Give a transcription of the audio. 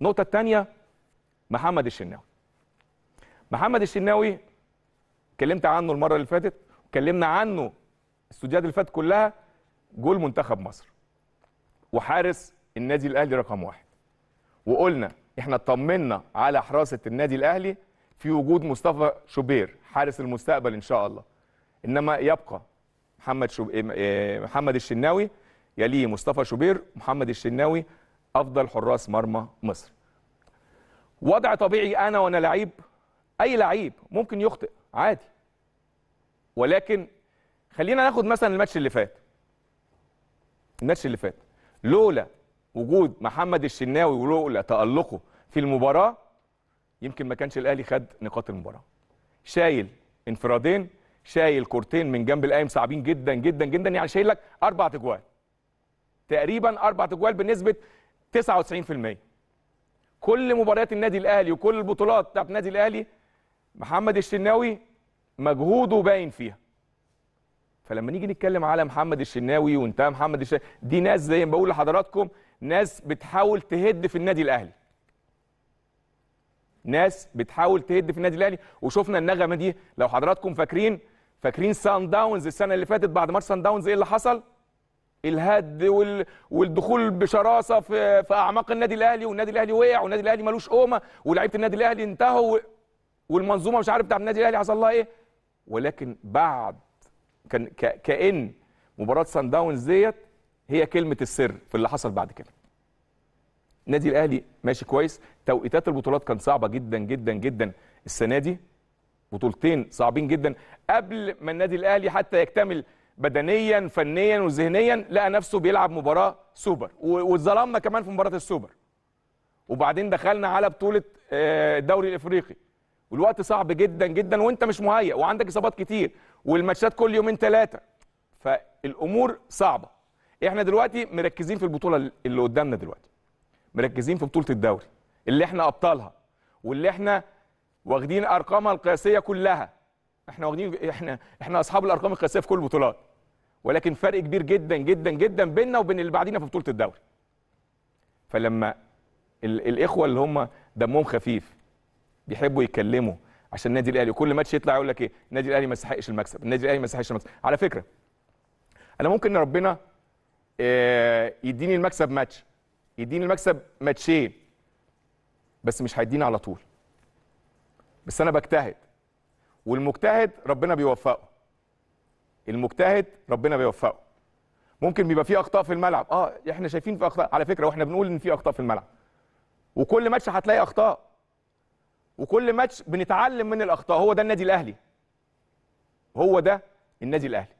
النقطه الثانيه محمد الشناوي محمد الشناوي اتكلمت عنه المره اللي فاتت اتكلمنا عنه الاستوديوهات اللي فاتت كلها جول منتخب مصر وحارس النادي الاهلي رقم واحد وقلنا احنا اطمنا على حراسه النادي الاهلي في وجود مصطفى شوبير حارس المستقبل ان شاء الله انما يبقى محمد شو... إيه، محمد الشناوي يليه مصطفى شوبير محمد الشناوي افضل حراس مرمى مصر وضع طبيعي انا وانا لعيب اي لعيب ممكن يخطئ عادي ولكن خلينا ناخد مثلا الماتش اللي فات الماتش اللي فات لولا وجود محمد الشناوي ولولا تالقه في المباراه يمكن ما كانش الاهلي خد نقاط المباراه شايل انفرادين شايل كورتين من جنب القايم صعبين جدا جدا جدا يعني شايل لك اربع اجوال تقريبا اربع اجوال بنسبه 99% كل مباريات النادي الاهلي وكل البطولات بتاعت النادي الاهلي محمد الشناوي مجهوده باين فيها فلما نيجي نتكلم على محمد الشناوي وانتهى محمد الشناوي دي ناس زي ما بقول لحضراتكم ناس بتحاول تهد في النادي الاهلي ناس بتحاول تهد في النادي الاهلي وشفنا النغمه دي لو حضراتكم فاكرين فاكرين سان داونز السنه اللي فاتت بعد ماتش سان داونز ايه اللي حصل الهد والدخول بشراسه في... في اعماق النادي الاهلي والنادي الاهلي وقع والنادي الاهلي ملوش قومه ولاعيبه النادي الاهلي انتهوا والمنظومه مش عارف بتاع النادي الاهلي حصل لها ايه ولكن بعد كان كان مباراه سان داونز ديت هي كلمه السر في اللي حصل بعد كده النادي الاهلي ماشي كويس توقيتات البطولات كانت صعبه جدا جدا جدا السنه دي بطولتين صعبين جدا قبل ما النادي الاهلي حتى يكتمل بدنيا فنيا وذهنيا لقى نفسه بيلعب مباراه سوبر واتظلمنا كمان في مباراه السوبر وبعدين دخلنا على بطوله آه، الدوري الافريقي والوقت صعب جدا جدا وانت مش مهيئ وعندك اصابات كتير والماتشات كل يومين ثلاثه فالامور صعبه احنا دلوقتي مركزين في البطوله اللي قدامنا دلوقتي مركزين في بطوله الدوري اللي احنا ابطالها واللي احنا واخدين ارقامها القياسيه كلها احنا واخدين احنا احنا اصحاب الارقام القياسيه في كل البطولات ولكن فرق كبير جدا جدا جدا بيننا وبين اللي بعدينا في بطوله الدوري فلما ال الاخوه اللي هم دمهم خفيف بيحبوا يتكلموا عشان النادي الاهلي وكل ماتش يطلع يقول لك ايه النادي الاهلي ما يستحقش المكسب النادي الاهلي ما يستحقش المكسب على فكره انا ممكن ان ربنا آه، يديني المكسب ماتش يديني المكسب ماتشين بس مش هيديني على طول بس انا بجتهد والمجتهد ربنا بيوفقه المجتهد ربنا بيوفقه ممكن بيبقى في اخطاء في الملعب اه احنا شايفين في اخطاء على فكره واحنا بنقول ان في اخطاء في الملعب وكل ماتش هتلاقي اخطاء وكل ماتش بنتعلم من الاخطاء هو ده النادي الاهلي هو ده النادي الاهلي